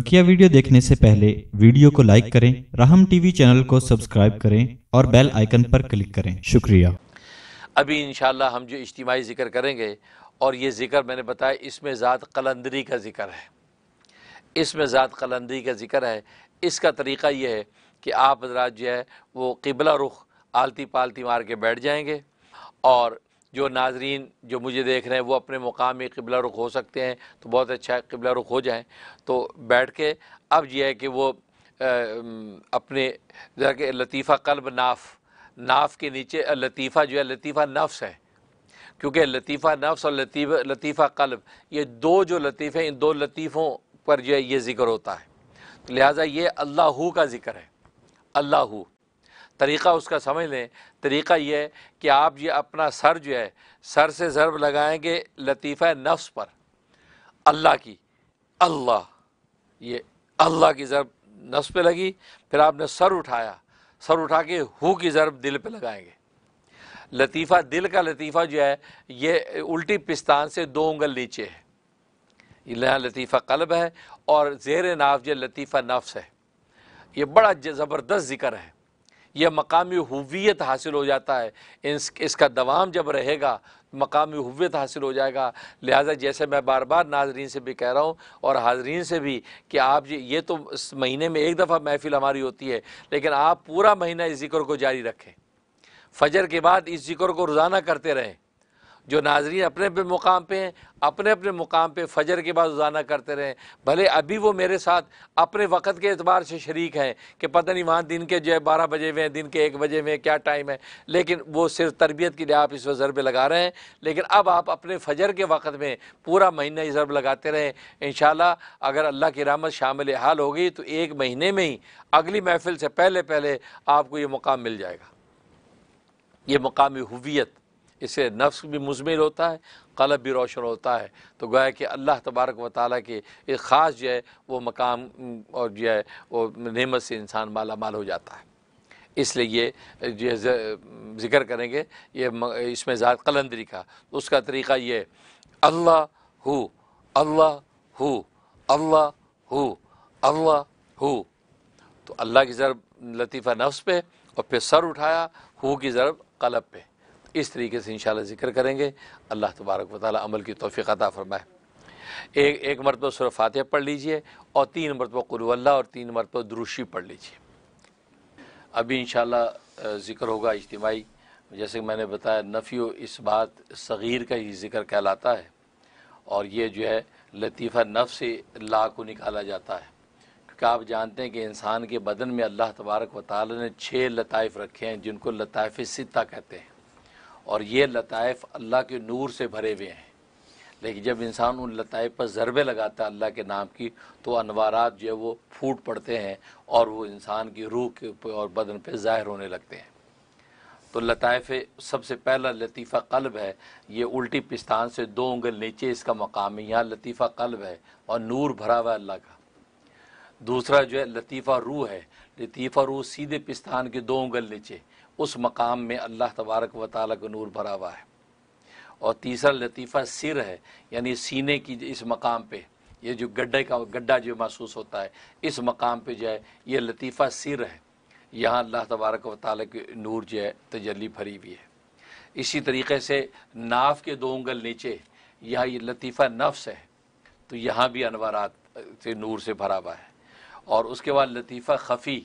बकिया वीडियो देखने से पहले वीडियो को लाइक करें राहम टीवी चैनल को सब्सक्राइब करें और बेल आइकन पर क्लिक करें शुक्रिया अभी इन हम जो इज्तिमाही ज़िक्र करेंगे और ये ज़िक्र मैंने बताया इसमें ज़ात कलंदरी का ज़िक्र है इसमें ज़ात कलंदरी का ज़िक्र है इसका तरीका ये है कि आप जो है वो किबला रुख आलती पालती मार के बैठ जाएंगे और जो नाजरीन जो मुझे देख रहे हैं वो अपने मुकाम में कबला रुख हो सकते हैं तो बहुत अच्छा कबला रुख हो जाएँ तो बैठ के अब यह है कि वो आ, अपने जरा कि लतीफ़ा कल्ब नाफ नाफ के नीचे लतीफ़ा जो है लतीफ़ा नफ्स है क्योंकि लतीफ़ा नफ्स और लतीफ़ा लतीफ़ा कल्ब ये दो जो लतीफ़े हैं इन दो लतीफ़ों पर जो है ये ज़िक्र होता है तो लिहाजा ये अल्लाह का ज़िक्र है अल्लाह तरीक़ा उसका समझ लें तरीक़ा यह है कि आप ये अपना सर जो है सर से ज़रब लगाएंगे लतीफ़ा नफ्स पर अल्लाह की अल्लाह ये अल्लाह की ज़रब नफ्स पे लगी फिर आपने सर उठाया सर उठा के हु की ज़रब दिल पे लगाएंगे लतीफ़ा दिल का लतीफ़ा जो है ये उल्टी पिस्तान से दो उंगल नीचे है यहाँ लतीफ़ा कल्ब है और जेर नाफ जो लतीफ़ा नफ्स है ये बड़ा ज़बरदस्त ज़िक्र है यह मकामी हुवियत हासिल हो जाता है इस, इसका दवाम जब रहेगा मकामी हुवियत हासिल हो जाएगा लिहाजा जैसे मैं बार बार नाजरीन से भी कह रहा हूँ और हाजरीन से भी कि आप ये तो इस महीने में एक दफ़ा महफिल हमारी होती है लेकिन आप पूरा महीना इस जिक्र को जारी रखें फजर के बाद इस जिक्र को रोज़ाना करते रहें जो नाजरीन अपने अपने मुकाम पे हैं अपने अपने मुकाम पे फजर के बाद रोज़ाना करते रहें भले अभी वो मेरे साथ अपने वक्त के अतबार से शरीक हैं कि पता नहीं वहाँ दिन के जो है बारह बजे हुए हैं दिन के एक बजे में क्या टाइम है लेकिन वो सिर्फ तरबियत के लिए आप इस वक्त ज़रब लगा रहे हैं लेकिन अब आप अपने फजर के वक्त में पूरा महीना इस ज़रब लगाते रहें इन अगर अल्लाह की रामत शामिल हाल होगी तो एक महीने में ही अगली महफिल से पहले पहले आपको ये मुकाम मिल जाएगा ये मकामी हुवियत इससे नफ्स भी मुजमिल होता है कलब भी रोशन होता है तो गोया कि अल्लाह तबारक व ताली के एक ख़ास जो है वो मकाम और जो है वो नमत से इंसान माला माल हो जाता है इसलिए ये जो है ज़िक्र करेंगे ये इसमें ज़ात कलंदरी का तो उसका तरीका ये अल्लाह हु अल्लाह हु अल्लाह हु अल्लाह हु तो अल्लाह की ज़रब लतीफ़ा नफ्स पे और फिर सर उठाया हु की ज़रब कलब पे इस तरीके से इंशाल्लाह ज़िक्र करेंगे अल्लाह तबारक वाली अमल की तोफ़ी अता फ़रमाए एक एक मरतबा सुर फातह पढ़ लीजिए और तीन मरतबा कुरुल्ला और तीन मरतबा दुरुशी पढ़ लीजिए अभी इन ज़िक्र होगा इज्तमाही जैसे कि मैंने बताया नफ़ी इस बात सग़ीर का ही ज़िक्र कहलाता है और ये जो है लतीफ़ा नफ से ला को निकाला जाता है क्योंकि आप जानते हैं कि इंसान के बदन में अल्लाह तबारक व ताली ने छः लताइफ़ रखे हैं जिनको लताइफ़ सिता कहते हैं और ये लताइफ़ अल्लाह के नूर से भरे हुए हैं लेकिन जब इंसान उन लताइफ पर ज़रबे लगाता है अल्लाह के नाम की तो अनवारात जो है वो फूट पड़ते हैं और वो इंसान की रूह के ऊपर और बदन पर ज़ाहिर होने लगते हैं तो लताइफ़ सबसे पहला लतीफ़ा कल्ब है ये उल्टी पिस्तान से दो उंगल नीचे इसका मकाम है यहाँ लतीफ़ा कल्ब है और नूर भरा हुआ अल्लाह का दूसरा जो है लतीफ़ा रूह है लतीफ़ा रूह सीधे पिस्तान के दो उंगल नीचे उस मकाम में अल्लाह तबारक व ताली का नूर भरा हुआ है और तीसरा लतीफ़ा सिर है यानी सीने की इस मकाम पे ये जो गड्ढे का गड्ढा जो महसूस होता है इस मकाम पे जो है ये लतीफ़ा सिर है यहाँ अल्लाह तबारक व ताली के नूर जो है तजली भरी हुई है इसी तरीके से नाफ के दो उंगल नीचे यहाँ ये लतीफ़ा नफ्स है तो यहाँ भी अनवारात से नूर से भरा हुआ है और उसके बाद लतीफ़ा खफ़ी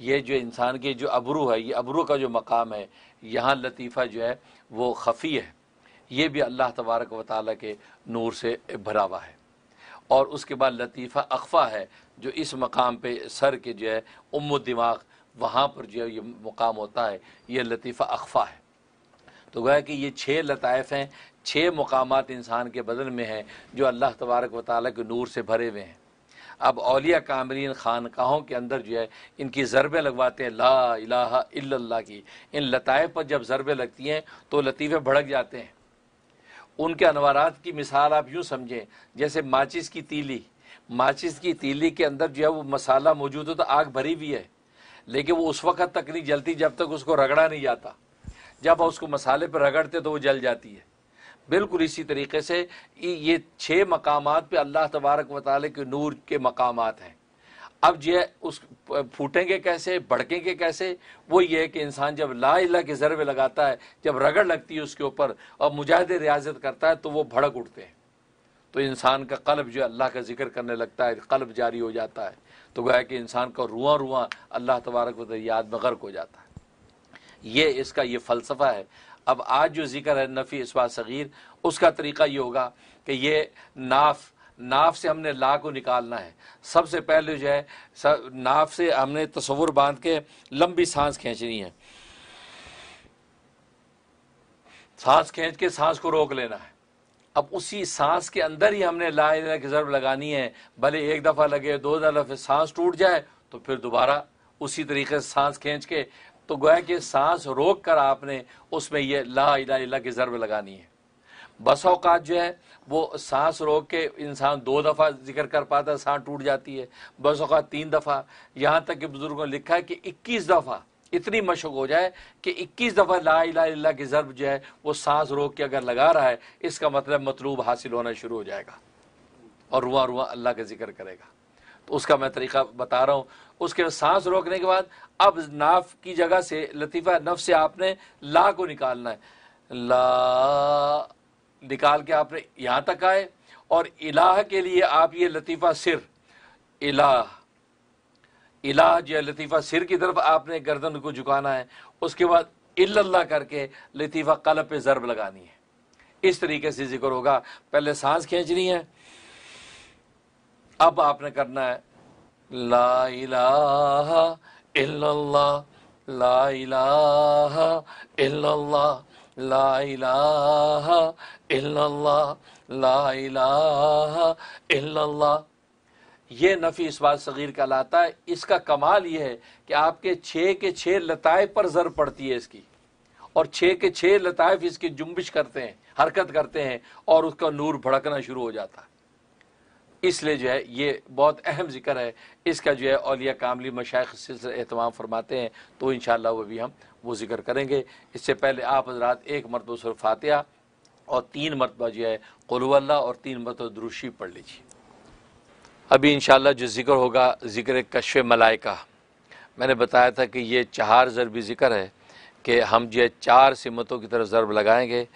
ये जो इंसान की जो अबरू है ये अबरू का जो मकाम है यहाँ लतीफ़ा जो है वो खफ़ी है ये भी अल्लाह तबारक व ताली के नूर से भरा हुआ है और उसके बाद लतीफ़ा अखफ़ा है जो इस मकाम पे सर के जो है उम दिमाग वहाँ पर जो है ये मुकाम होता है ये लतीफ़ा अखफ़ा है तो गया कि ये छः लतफ हैं छः मकाम इंसान के बदन में हैं जो अल्लाह तबारक व ताली के नूर से भरे हुए हैं अब अलिया कामरीन खानकाहों के अंदर जो है इनकी ज़रबें लगवाते हैं ला इलाहा इल्लल्लाह की इन लताइफ पर जब ज़रबें लगती हैं तो लतीफ़े भड़क जाते हैं उनके अनवारात की मिसाल आप यूँ समझें जैसे माचिस की तीली माचिस की तीली के अंदर जो है वो मसाला मौजूद हो तो आग भरी हुई है लेकिन वो उस वक्त तक नहीं जलती जब तक उसको रगड़ा नहीं जाता जब उसको मसाले पर रगड़ते तो वो जल जाती है बिल्कुल इसी तरीके से ये छः मकाम पे अल्लाह तबारक वाली के नूर के मकाम हैं अब ये उस फूटेंगे कैसे भड़केंगे कैसे वो ये कि इंसान जब ला ला के ज़रवे लगाता है जब रगड़ लगती है उसके ऊपर और मुजाहिद रियाजत करता है तो वो भड़क उठते हैं तो इंसान का कल्ब जो अल्लाह का जिक्र करने लगता है कल्ब जारी हो जाता है तो गोया कि इंसान का रुआ रुआ अल्लाह तबारक याद में गर्क हो जाता है ये इसका ये फ़लसफ़ा है अब आज जो जिक्र है नफ़ी इसवा सग़ीर उसका तरीका ये होगा कि ये नाफ नाफ से हमने ला को निकालना है सबसे पहले जो है नाफ से हमने तस्वुर बांध के लंबी सांस खींचनी है सांस खींच के सांस को रोक लेना है अब उसी सांस के अंदर ही हमने ला की ज़रब लगानी है भले एक दफ़ा लगे दो दफ़ा सांस टूट जाए तो फिर दोबारा उसी तरीके से सांस खींच के तो गोया कि सांस रोक कर आपने उसमें ये ला इला इला की ज़रब लगानी है बस अवकात जो है वो सांस रोक के इंसान दो दफ़ा जिक्र कर पाता है सांस टूट जाती है बस अवकात तीन दफ़ा यहाँ तक कि बुज़ुर्गों ने लिखा है कि इक्कीस दफ़ा इतनी मशक हो जाए कि इक्कीस दफ़ा ला इला इला की ज़रब जो है वो सांस रोक के अगर लगा रहा है इसका मतलब मतलूब हासिल होना शुरू हो जाएगा और रुआ रुआ अल्लाह का जिक्र करेगा उसका मैं तरीका बता रहा हूँ उसके सांस रोकने के बाद अब नाफ की जगह से लतीफ़ा नफ से आपने ला को निकालना है ला निकाल के आपने यहाँ तक आए और इलाह के लिए आप ये लतीफ़ा सिर इलाह इलाह जो लतीफ़ा सिर की तरफ आपने गर्दन को झुकाना है उसके बाद इल्ला करके लतीफ़ा कलब पे ज़रब लगानी है इस तरीके से जिक्र होगा पहले सांस खींचनी है अब आपने करना है ला इलाहा इल्लल्लाह ला इलाहा इल्लल्लाह ला इलाहा इल्लल्लाह ला इलाहा इल्लल्लाह ये नफ़ी इस बात सगीर का लाता है इसका कमाल ये है कि आपके छः के छः लताइफ पर ज़र पड़ती है इसकी और छः के छः लताइफ इसकी जुम्बिश करते हैं हरकत करते हैं और उसका नूर भड़कना शुरू हो जाता है इसलिए जो है ये बहुत अहम जिक्र है इसका जो है अलिया कामली मशाइ सिलसिला अहतमाम फरमाते हैं तो इन शाला वह भी हम वो जिक्र करेंगे इससे पहले आप हजरात एक मरतब सर फातिहा और तीन मरतबा जो है कलवल्ला और तीन मरतब द्रुशी पढ़ लीजिए अभी इन जो जिक्र होगा जिक्र मलाय मलाइका मैंने बताया था कि ये चार ज़रबी ज़िक्र है कि हम जो है चार सिमतों की तरफ ज़रब लगाएँगे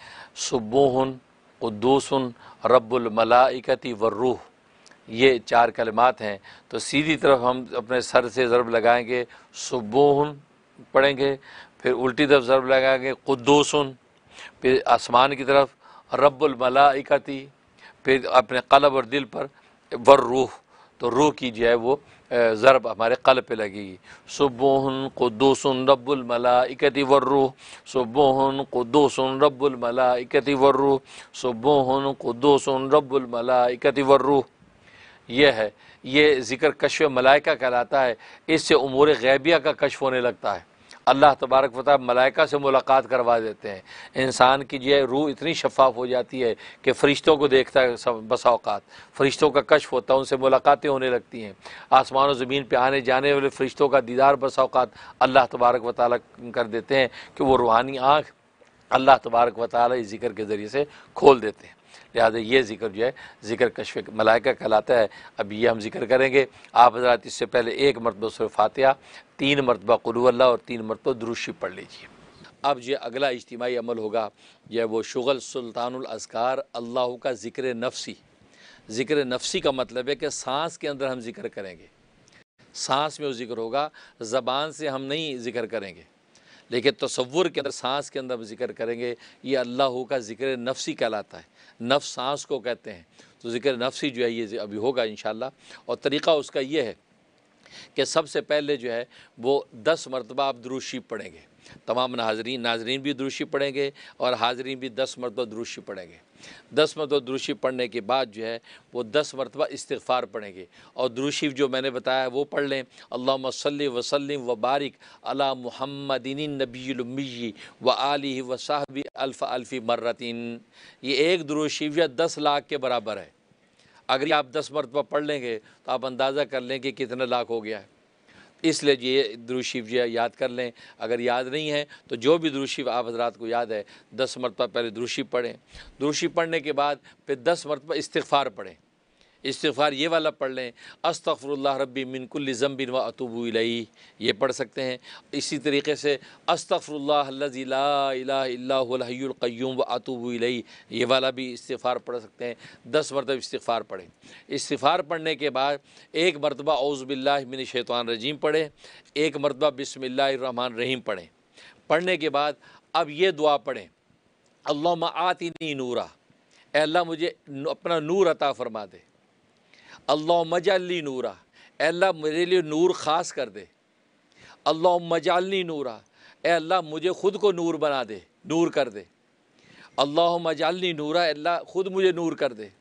सुबोहन उद्दूसन रब्बुलमलाइकती व रूह ये चार कलमात हैं तो सीधी तरफ हम अपने सर से ज़रब लगाएंगे सुबूहन पढ़ेंगे फिर उल्टी तरफ ज़रब लगाएंगे कुद्दूसन फिर आसमान की तरफ रब्बुलमलाइकती फिर अपने कलब और दिल पर वर रूह तो रूह की जो है वो ज़रब हमारे कल पे लगेगी वर रूह रब्बुलमलाइकती कुदोसन सुबहन वर रूह वर्रूह कुदोसन कुदूसन वर रूह यह है ये ज़िक्र कश मलाइका कहलाता है इससे उमूर गैबिया का कशफ होने लगता है अल्लाह तबारक वत मलाइका से मुलाकात करवा देते हैं इंसान की जो है रूह इतनी शफाफ हो जाती है कि फ़रिश्तों को देखता है बसाओकात फ़रिश्तों का कशफ होता है उनसे मुलाकातें होने लगती हैं आसमान और ज़मीन पर आने जाने वाले फ़रिश्तों का दीदार बसाओकात अल्लाह तबारक वाल कर देते हैं कि वो रूहानी आँख अल्लाह तबारक वाली ज़िक्र के ज़रिए से खोल देते हैं लिहाजा ये जिक्र जो है जिक्र कशफ मलाइका कहलाता है अब ये हम जिक्र करेंगे आप हजरात इससे पहले एक मरतबा सुर फातिहा तीन मरतबा कुल्ला और तीन मरतबा दुरुशी पढ़ लीजिए अब यह अगला इज्तमाही अमल होगा यह वो शुगल अजकार अल्लाह का ज़िक्र नफसी ज़िक्र नफसी का मतलब है कि सांस के अंदर हम जिक्र करेंगे सांस में वो जिक्र होगा ज़बान से हम नहीं जिक्र करेंगे लेकिन तस्वुर के अंदर सांस के अंदर जिक्र करेंगे ये अल्लाह का जिक्र नफसी कहलाता है नफ सांस को कहते हैं तो जिक्र नफसी जो है ये अभी होगा इन और तरीक़ा उसका ये है कि सबसे पहले जो है वो दस मरतबा आप दुरुशी पढ़ेंगे तमाम नाजरीन नाजरीन भी दुरुषी पढ़ेंगे और हाजरीन भी दस मरतबा दुरुशी पढ़ेंगे दस मरतबा दुरुषी पढ़ने के बाद जो है वो दस मरतबा इस्तफ़ार पढ़ेंगे और दुरुषी जो मैंने बताया वो पढ़ लें अल्लाह वसलम व बारिक अला महमदिन नबीमी व आली व साहबी अल्फ़ अल्फ़ी मर्रतिन ये एक दुरुषी या दस लाख के बराबर है अगर आप दस मरतबा पढ़ लेंगे तो आप अंदाज़ा कर लेंगे कितना लाख हो गया है इसलिए ये द्रुशिव जी याद कर लें अगर याद नहीं है तो जो भी द्रुशिव आप हजरात को याद है दस मरतबा पहले द्रुशिव पढ़ें द्रुशिव पढ़ने के बाद फिर दस मरतबा इस्तफ़ार पढ़ें इस्तफ़ार ये वाला पढ़ लें अस्तफ़रल्ला रबी मिनकुल बिन व अतुबूलई ये पढ़ सकते हैं इसी तरीके से अस्तफ़रल्लाज्लाक़्यूम व अतुबूलई ये वाला भी इस्तफ़ार पढ़ सकते हैं दस मरतब इस्तफ़ार पढ़ें इस्तफ़ार पढ़ने के बाद एक मरतबा औज़बिल्लिन शैतान रजीम पढ़ें एक मरतबा बसमिल्लामान रहीम पढ़ें पढ़ने के बाद अब ये दुआ पढ़ें अल्लाह आतिनी नूरा अल्लाह मुझे अपना नूर अता फरमा दे अल्लाह मजाली नूरा अल्लाह मेरे लिए नूर ख़ास कर दे अल्लाह मजाली नूरा अल्लाह मुझे ख़ुद को नूर बना दे नूर कर दे अल्लाह मजाली नूरा अल्लाह ख़ुद मुझे नूर कर दे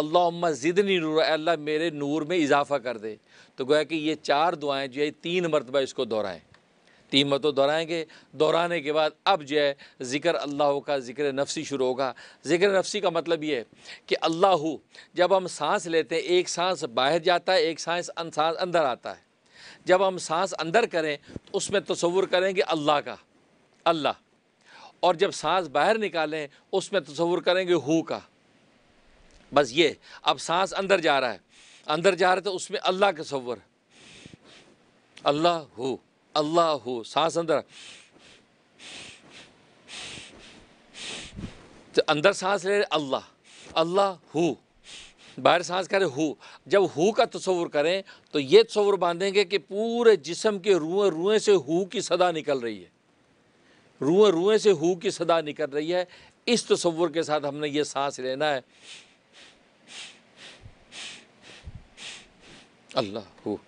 अल्लाह ज़िदनी नूर अल्लाह मेरे नूर में इजाफ़ा कर दे तो गोया कि ये चार दुआएं जो है तीन मरतबा इसको दोहराएँ तीन मतों दोहराएंगे दोहराने के बाद अब जो है ज़िक्र अल्लाह का ज़िक्र नफसी शुरू होगा ज़िक्र नफसी का मतलब ये है कि अल्लाह जब हम सांस लेते हैं एक सांस बाहर जाता है एक सांस अं-, सांस अंदर आता है जब हम सांस अंदर करें तो उसमें तस्वुर करेंगे अल्लाह का अल्लाह और जब सांस बाहर निकालें उसमें तस्वुर करेंगे हु का बस ये अब सांस अंदर जा रहा है अंदर जा रहा है तो उसमें अल्लाह का तस्वुर अल्लाह हु अल्लाह सांस अंदर तो अंदर सांस ले रहे अल्लाह अल्लाह हु बाहर सांस करें हु जब हु का तस्वुर करें तो ये तस्वुर बांधेंगे कि पूरे जिसम के रुए रुएँ से हु की सदा निकल रही है रुए रुएँ से हु की सदा निकल रही है इस तस्वुर के साथ हमने ये सांस लेना है अल्लाह हु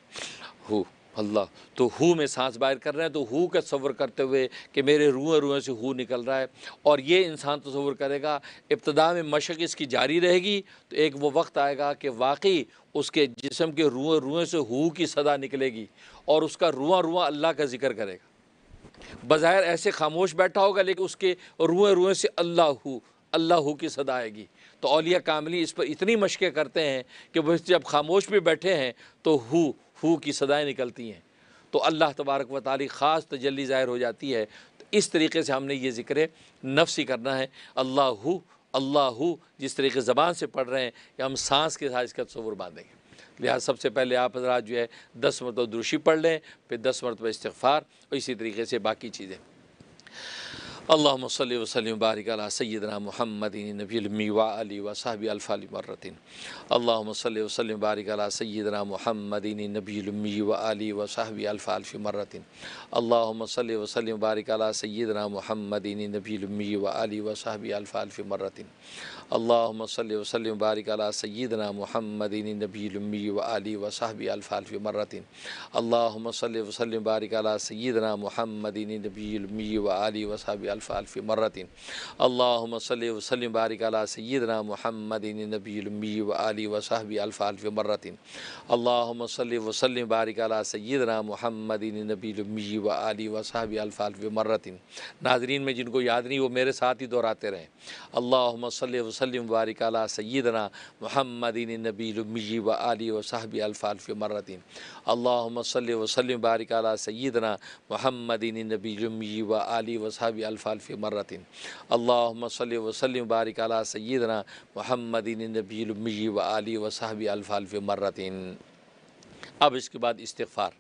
हु अल्लाह तो हु में सांस बाहर कर रहे हैं तो हु का तस्वर करते हुए कि मेरे रुएँ रुएँ से हु निकल रहा है और ये इंसान तस्वर करेगा इब्तदा में मशक इसकी जारी रहेगी तो एक वो वक्त आएगा कि वाकई उसके जिसम के रुएँ रुएँ से हु की सदा निकलेगी और उसका रुआ रुआ अल्लाह का जिक्र करेगा बज़ाहिर ऐसे खामोश बैठा होगा लेकिन उसके रुएँ रुएँ से अल्लाह हु अल्लाह की सदा आएगी तो अलिया कामली इस पर इतनी मशक़ें करते हैं कि वह जब खामोश भी बैठे हैं तो हु हु की सदाएँ निकलती हैं तो अल्लाह तबारक व ताली ख़ास तजली ज़ाहिर हो जाती है तो इस तरीके से हमने ये ज़िक्र नफसी करना है अल्लाह हु अल्लाह हु जिस तरीके ज़बान से पढ़ रहे हैं कि हम सांस के साथ इसका तस्वुर बांधेंगे लिहाजा सबसे पहले आप हजरा जो है दस मरतब दुरुशी पढ़ लें फिर दस मरतब इस्तफ़ार और इसी तरीके से बाकी चीज़ें अल्लाम सल वसलम बारिक सैदना महमद नबीमी वाली वसाहब अल्फ़ाली मर्रतिन अल्लाम सल वसलम बारिक सैदना महमद नबीमी वली वसाहब अल्फ़ालफ़ी मरतिन अल्लाम सल वसलम बारिक सैदना महमद नबीमी वाली वसाहब अल्फ़ालफ़ी मर्रतिन अल्लाम वसलम बारिक सैदना महमदिन नबीलमी वली वसाहबी अल्फ़ाफ़ मर्रतिन अल्लाम वसलम बारिक सैदना महमदिन नबीलमी वली वसाहबी अल्फ़ाफ़ मर्रतिन अल्लाम वसलम बारिक सैदना महमदिन नबीलमी वली वसाहबी अल्फ़ाफ़ मर्रतिन अल्लाम वसलम बारिक सैदना महमदिन नबीलमी वली वसाहबी अल्फ़ाफ़ मर्रतिन नाजरीन में जिनको याद नहीं वो मेरे साथ ही दोहराते रहें अल्लाम وسلم وبارك على سيدنا محمد النبي الأمي وآله وصحبه ألف ألف مرة اللهم صل وسلم وبارك على سيدنا محمد النبي الأمي وآله وصحبه ألف ألف مرة اللهم صل وسلم وبارك على سيدنا محمد النبي الأمي وآله وصحبه ألف ألف مرة اب اس کے بعد استغفار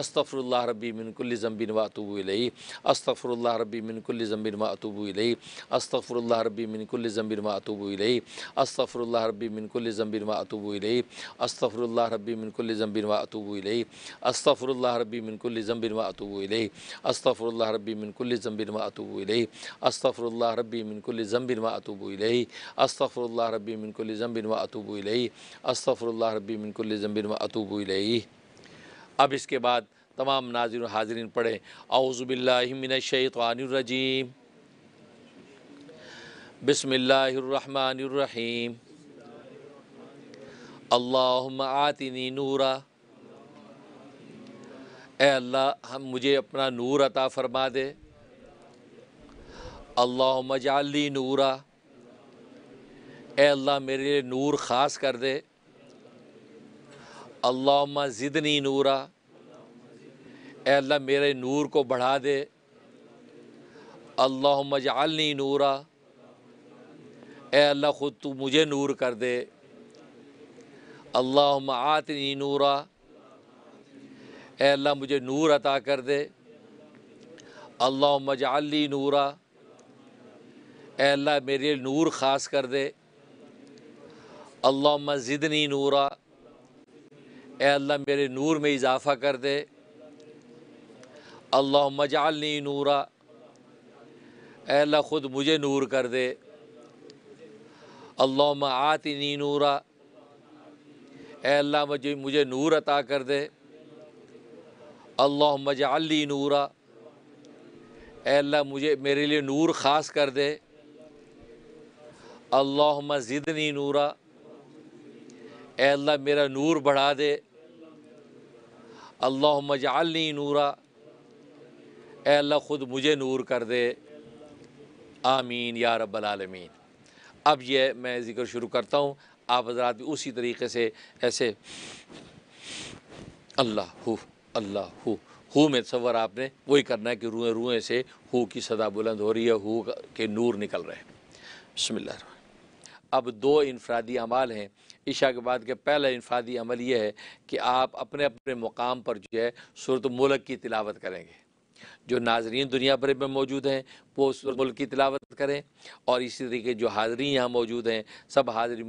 استغفر الله ربي من كل ذنب واتوب اليه استغفر الله ربي من كل ذنب واتوب اليه استغفر الله ربي من كل ذنب واتوب اليه استغفر الله ربي من كل ذنب واتوب اليه استغفر الله ربي من كل ذنب واتوب اليه استغفر الله ربي من كل ذنب واتوب اليه استغفر الله ربي من كل ذنب واتوب اليه استغفر الله ربي من كل ذنب واتوب اليه استغفر الله ربي من كل ذنب واتوب اليه استغفر الله ربي من كل ذنب واتوب اليه अब इसके बाद तमाम नाजिर हाजरीन पढ़े आउज़बिल्लिमिनशैतवानरजीम बसमीम अल्लाम आतनी नूरा ए अल्लाह हम मुझे अपना नूर अता फरमा दे अल्लाह जाली नूरा ए अल्लाह मेरे लिए नूर ख़ास कर दे अल्लाह ज़िदनी नूरा अल्लाह मेरे नूर को बढ़ा दे अल्लाह जालनी नूरा अल्लाह ख़ुद तू मुझे नूर कर दे अल्लाह आतनी नूरा अल्लाह मुझे नूर अता कर दे अल्लाह जालनी नूरा अल्लाह मेरे नूर ख़ास कर दे अल्लाह ज़िदनी नूरा ए अल्लाह मेरे नूर में इजाफ़ा कर दे अल्लाह मजालनी नूरा अल्लाह ख़ुद मुझे नूर कर दे अल्लाह आतनी नूरा अल्लाह मुझे मुझे नूर अता कर दे अल्लाह मजालनी नूरा अल्लाह मुझे मेरे लिए नूर ख़ास कर दे अल्लाह ज़िदनी नूरा अल्लाह मेरा नूर बढ़ा दे अल्लाह मजाली नूरा ए अल्लाह ख़ुद मुझे नूर कर दे आमीन या आलमीन अब ये मैं ज़िक्र शुरू करता हूँ आप हजरात भी उसी तरीके से ऐसे अल्लाह हु अल्लाह हु हु में तस्वर आपने वही करना है कि रुएँ रुएँ से हु की सदा बुलंद हो रही है हु के नूर निकल रहे हैं बसमिल्ल अब दो इनफरादी अमाल हैं इशा के बाद के पहला इनफादी अमल ये है कि आप अपने अपने मुकाम पर जो है सूरत मुल्क की तिलावत करेंगे जो नाजरीन दुनिया भर में मौजूद हैं वो सूरत मुल्क की तिलावत करें और इसी तरीके जो हाज़री यहाँ मौजूद हैं सब हाजरी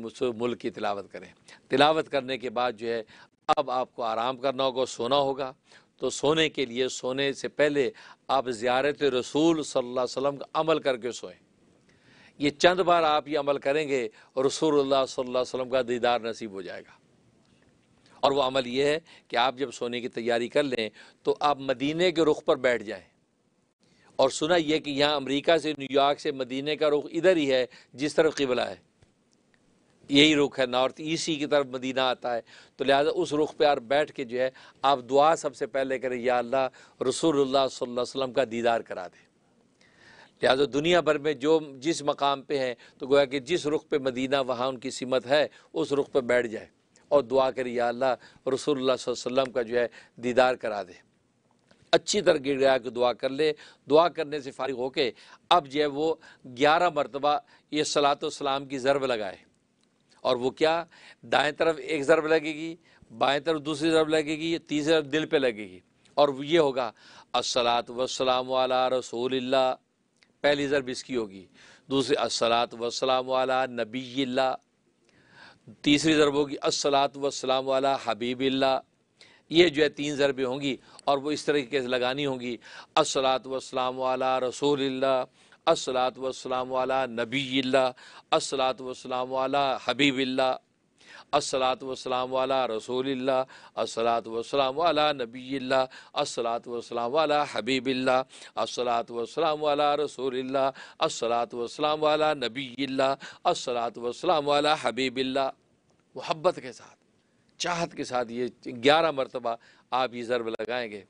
मुल्क की तिलावत करें तिलावत करने के बाद जो है अब आपको आराम करना होगा सोना होगा तो सोने के लिए सोने से पहले आप ज़्यारत रसूल सल्लल्लाहु अलैहि वसल्लम का अमल करके सोएं ये चंद बार आप ये अमल करेंगे और रसूलुल्लाह सल्लल्लाहु अलैहि वसल्लम का दीदार नसीब हो जाएगा और वह अमल ये है कि आप जब सोने की तैयारी कर लें तो आप मदीने के रुख पर बैठ जाएं और सुना ये कि यहाँ अमेरिका से न्यूयॉर्क से मदीने का रुख इधर ही है जिस तरफ किबला है यही रुख है नॉर्थ ईस्ट की तरफ मदीना आता है तो लिहाजा उस रुख पर आप बैठ के जो है आप दुआ सबसे पहले करें या अल्लाह रसूलुल्लाह सल्लल्लाहु अलैहि वसल्लम का दीदार करा दें लिहाजा दुनिया भर में जो जिस मकाम पर है तो गोया कि जिस रुख पर मदीना वहाँ उनकी सीमत है उस रुख पर बैठ जाए और दुआ कर अल्लाह रसूल वसम का जो है दीदार करा दे अच्छी तरह गिर गया कि दुआ कर ले दुआ करने से फारिग होके अब जो है वो ग्यारह मरतबा ये सलात सलाम की ज़रब लगाए और वो क्या दाएं तरफ एक ज़रब लगेगी बाएँ तरफ दूसरी ज़रब लगेगी तीसरी तरफ दिल पर लगेगी और ये होगा असलात वसलाम वाला रसूल पहली ज़रब इसकी होगी दूसरी असलात वसलाम वाला नबी तीसरी ज़रब होगी असलात वसलाम वाला हबीबिल्ला ये जो है तीन ज़रबें होंगी और वो इस तरीके से लगानी होंगी असलात वसलाम वाला रसूल असलात वसलाम वाला नबी असलात वसलाम वाला हबीबिल्ला असलात वसलाम वाला रसूल असलात वसलाम वाला नबी असलात वसलाम वाला हबीबिल्ला असलात वसलाम वाला रसूल असलात वसलाम वाला नबी असलात वसलाम वाला हबीबिल्ला मोहब्बत के साथ चाहत के साथ ये ग्यारह मरतबा आप ये ज़रब लगाएंगे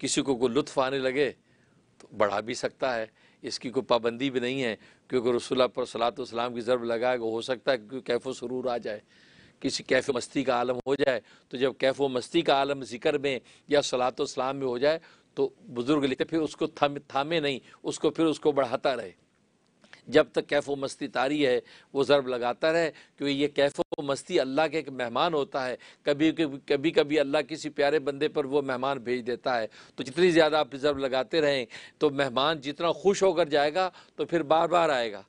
किसी को कोई लुत्फ़ आने लगे तो बढ़ा भी सकता है इसकी कोई पाबंदी भी नहीं है क्योंकि रसोल्ला पर सलात सलाम की ज़रब लगाएगा हो सकता है क्योंकि कैफ़ सरूर आ जाए किसी कैफ मस्ती का आलम हो जाए तो जब कैफ व मस्ती का आलम जिक्र में या सलात सलाम में हो जाए तो बुज़ुर्ग लिखते फिर उसको थम थामे नहीं उसको फिर उसको बढ़ाता रहे जब तक कैफ व मस्ती तारी है वो ज़रब लगाता रहे क्योंकि ये कैफ व मस्ती अल्लाह के एक मेहमान होता है कभी कभी कभी अल्लाह किसी प्यारे बंदे पर वो मेहमान भेज देता है तो जितनी ज़्यादा आप ज़रब लगाते रहें तो मेहमान जितना खुश होकर जाएगा तो फिर बार बार आएगा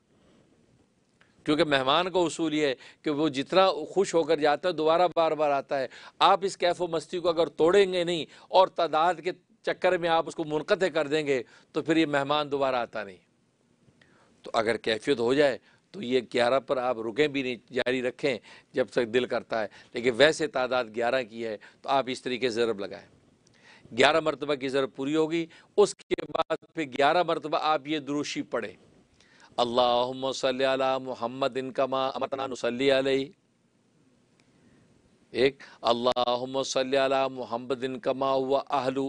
क्योंकि मेहमान का उसूल ये है कि वो जितना खुश होकर जाता है दोबारा बार बार आता है आप इस कैफ मस्ती को अगर तोड़ेंगे नहीं और तादाद के चक्कर में आप उसको मुनक़ कर देंगे तो फिर ये मेहमान दोबारा आता नहीं तो अगर कैफियत हो जाए तो ये ग्यारह पर आप रुकें भी नहीं जारी रखें जब तक दिल करता है लेकिन वैसे तादाद ग्यारह की है तो आप इस तरीके से ज़रब लगाएं ग्यारह मरतबा की ज़रब पूरी होगी उसके बाद फिर ग्यारह मरतबा आप ये दुरुशी पढ़ें अल्लाह मोहम्मद इनकमा अमतनासली एक अल्लाह मोहम्मद कमा व आहलू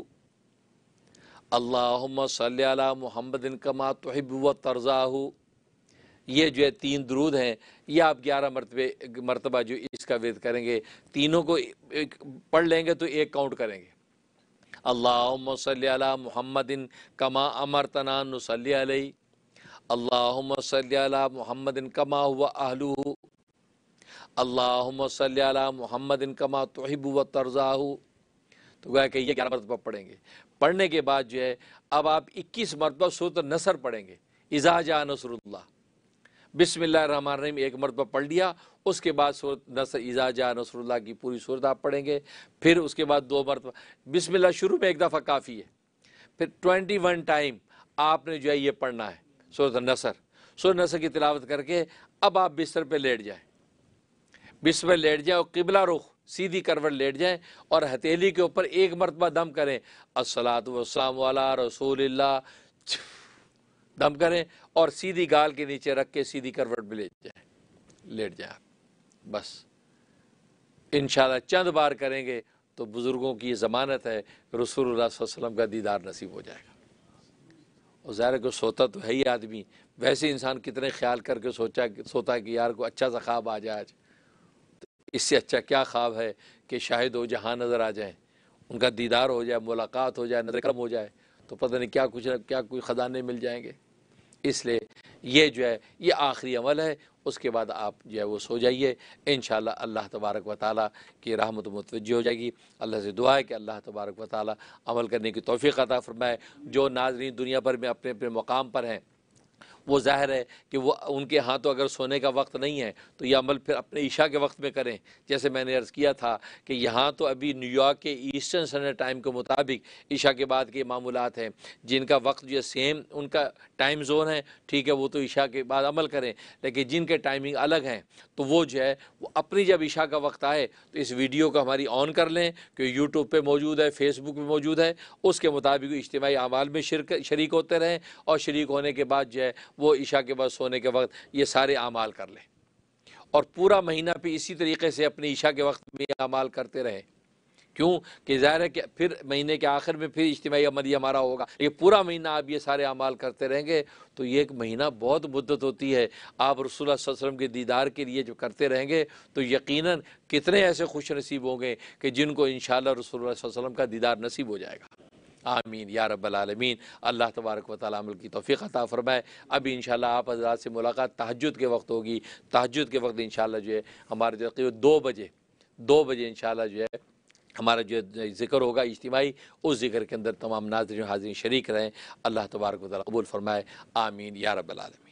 अल्लाह मोहम्मद कमा तहब व तरजाहू ये जो है तीन दरूद हैं ये आप ग्यारह मरतबे मरतबा जो इसका वेद करेंगे तीनों को एक पढ़ लेंगे तो एक काउंट करेंगे अल्लाह मोहम्मद कमा अमर तनान नसली अल्लाम सल्ला महमदिन कमा हुआ आहलू अल्लाम व तर्जाहू तो वह कि ग्यारह मरतबा पढ़ेंगे पढ़ने के बाद जो है अब आप इक्कीस मरतबा सूरत नसर पढ़ेंगे इजाजा नसरुल्ला बिसमीम एक मरतबा पढ़ लिया उसके बाद सूरत नसर इजाजा नसरुल्ला की पूरी सूरत आप पढ़ेंगे फिर उसके बाद दो मरतबा बिसमिल्ला शुरू में एक दफ़ा काफ़ी है फिर ट्वेंटी वन टाइम आपने जो है ये पढ़ना है सूरत नसर सूरत नसर की तिलावत करके अब आप बिस्तर पर लेट जाए बिस्तर पर लेट जाए और किबला रुख सीधी करवट लेट जाएं और हथेली के ऊपर एक मरतबा दम करें असलात वाम वाला रसूल दम करें और सीधी गाल के नीचे रख के सीधी करवट पर लेट जाए लेट आप बस इन चंद बार करेंगे तो बुज़ुर्गों की ये ज़मानत है रसूल वसलम का दीदार नसीब हो जाएगा और ज़ाहिर को सोता तो है ही आदमी वैसे इंसान कितने ख्याल करके सोचा सोता है कि यार को अच्छा सा ख्वाब आ जाए आज तो इससे अच्छा क्या ख्वाब है कि शायद वो जहाँ नज़र आ जाए उनका दीदार हो जाए मुलाकात हो जाए नजर कम हो जाए तो पता नहीं क्या कुछ ना क्या कोई ख़जाने मिल जाएंगे इसलिए ये जो है ये आखिरी अमल है उसके बाद आप जो है वो सो जाइए इन अल्लाह तबारक व ताली की रहमत मतवज हो जाएगी अल्लाह से दुआ है कि अल्लाह तबारक व ताली अमल करने की तोफ़ी अदा फ़रमाए जो नाजरीन दुनिया भर में अपने अपने मकाम पर हैं वो ज़ाहिर है कि वो उनके हाथों तो अगर सोने का वक्त नहीं है तो यह अमल फिर अपने ईशा के वक्त में करें जैसे मैंने अर्ज़ किया था कि यहाँ तो अभी न्यूयॉर्क के ईस्टर्न स्टैंडर्ड टाइम के मुताबिक ईशा के बाद के मामूलत हैं जिनका वक्त जो सेम उनका टाइम जोन है ठीक है वो तो ईशा के बाद अमल करें लेकिन जिनके टाइमिंग अलग हैं तो वो जो है वो अपनी जब ईशा का वक्त आए तो इस वीडियो को हमारी ऑन कर लें कि यूट्यूब पर मौजूद है फेसबुक पर मौजूद है उसके मुताबिक इज्तमी अमाल में शरीक होते रहें और शरीक होने के बाद जो है वो ईशा के बाद सोने के वक्त ये सारे अमाल कर लें और पूरा महीना भी इसी तरीके से अपने ईशा के वक्त में अमाल करते रहें क्यों कि ज़ाहिर है कि फिर महीने के आखिर में फिर इज्तमी अमल ये हमारा होगा ये पूरा महीना आप ये सारे अमाल करते रहेंगे तो ये एक महीना बहुत मुद्दत होती है आप रसूल सल्लम के दीदार के लिए जो करते रहेंगे तो यकीनन कितने ऐसे खुश नसीब होंगे कि जिनको इन शाला रसूल वसम का दीदार नसीब हो जाएगा आमीन या रबालमीन अल्लाह तबारक अमल की तोफ़ी अता फ़रमाए अभी इंशाल्लाह आप हजरात से मुलाकात तहजद के वक्त होगी तहजद के वक्त इंशाल्लाह जो है हमारे जो तकरीबन दो बजे दो बजे इंशाल्लाह जो है हमारा जो जिक्र होगा इज्तमाही उस जिक्र के अंदर तमाम नाजर हाजिर शरीक रहें अल्लाह तबारक वाली कबूल फ़रमाए आमीन या आलमी